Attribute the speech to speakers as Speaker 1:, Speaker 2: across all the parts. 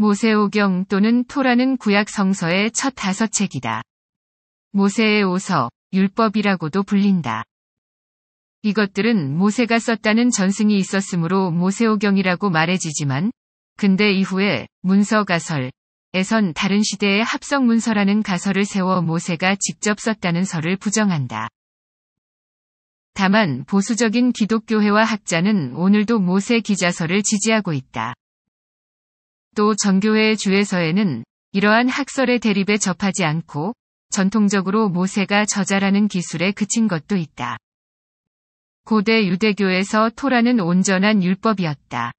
Speaker 1: 모세오경 또는 토라는 구약 성서의 첫 다섯 책이다. 모세의 오서, 율법이라고도 불린다. 이것들은 모세가 썼다는 전승이 있었으므로 모세오경이라고 말해지지만, 근대 이후에 문서가설에선 다른 시대의 합성문서라는 가설을 세워 모세가 직접 썼다는 설을 부정한다. 다만 보수적인 기독교회와 학자는 오늘도 모세 기자설을 지지하고 있다. 또 정교회 주에서에는 이러한 학설의 대립에 접하지 않고 전통적으로 모세가 저자라는 기술에 그친 것도 있다. 고대 유대교에서 토라는 온전한 율법이었다.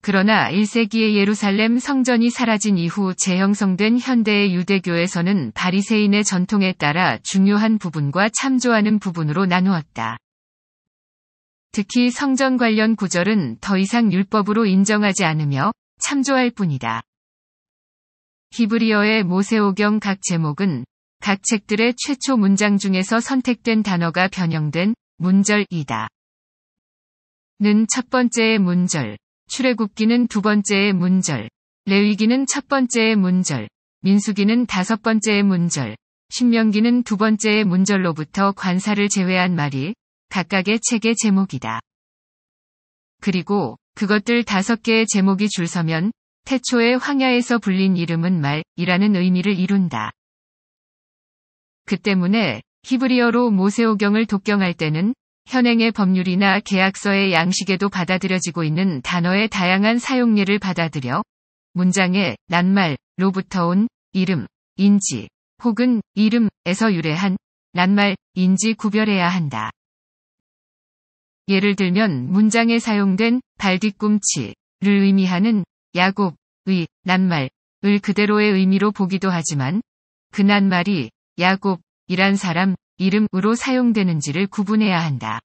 Speaker 1: 그러나 1세기의 예루살렘 성전이 사라진 이후 재형성된 현대의 유대교에서는 바리세인의 전통에 따라 중요한 부분과 참조하는 부분으로 나누었다. 특히 성전 관련 구절은 더 이상 율법으로 인정하지 않으며 참조할 뿐이다. 히브리어의 모세오경 각 제목은 각 책들의 최초 문장 중에서 선택된 단어가 변형된 문절이다. 는 첫 번째의 문절, 출애굽기는 두 번째의 문절, 레위기는 첫 번째의 문절, 민수기는 다섯 번째의 문절, 신명기는 두 번째의 문절로부터 관사를 제외한 말이 각각의 책의 제목이다. 그리고 그것들 다섯 개의 제목이 줄서면 태초에 황야에서 불린 이름은 말이라는 의미를 이룬다. 그 때문에 히브리어로 모세오경을 독경할 때는 현행의 법률이나 계약서의 양식에도 받아들여지고 있는 단어의 다양한 사용례를 받아들여 문장의 낱말로부터 온 이름, 인지 혹은 이름에서 유래한 낱말인지 구별해야 한다. 예를 들면 문장에 사용된 발뒤꿈치를 의미하는 야곱의 낱말을 그대로의 의미로 보기도 하지만 그 낱말이 야곱이란 사람 이름으로 사용되는지를 구분해야 한다.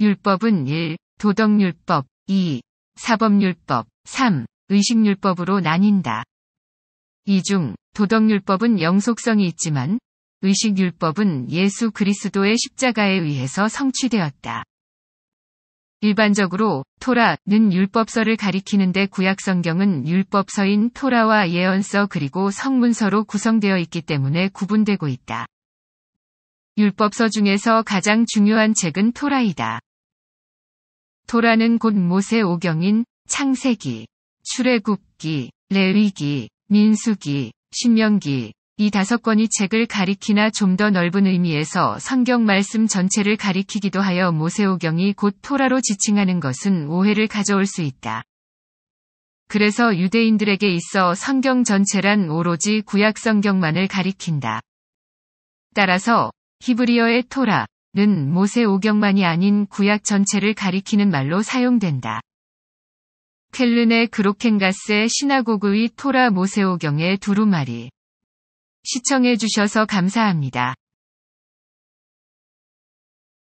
Speaker 1: 율법은 1. 도덕율법 2. 사법율법 3. 의식율법으로 나뉜다. 이 중 도덕율법은 영속성이 있지만 의식율법은 예수 그리스도의 십자가에 의해서 성취되었다. 일반적으로 토라는 율법서를 가리키는데 구약 성경은 율법서인 토라와 예언서 그리고 성문서로 구성되어 있기 때문에 구분되고 있다. 율법서 중에서 가장 중요한 책은 토라이다. 토라는 곧 모세 오경인 창세기, 출애굽기, 레위기, 민수기, 신명기, 이 다섯 권이 책을 가리키나 좀 더 넓은 의미에서 성경 말씀 전체를 가리키기도 하여 모세오경이 곧 토라로 지칭하는 것은 오해를 가져올 수 있다. 그래서 유대인들에게 있어 성경 전체란 오로지 구약 성경만을 가리킨다. 따라서 히브리어의 토라는 모세오경만이 아닌 구약 전체를 가리키는 말로 사용된다. 켈른의 그로켄가스의 시나고그의 토라 모세오경의 두루마리 시청해주셔서 감사합니다.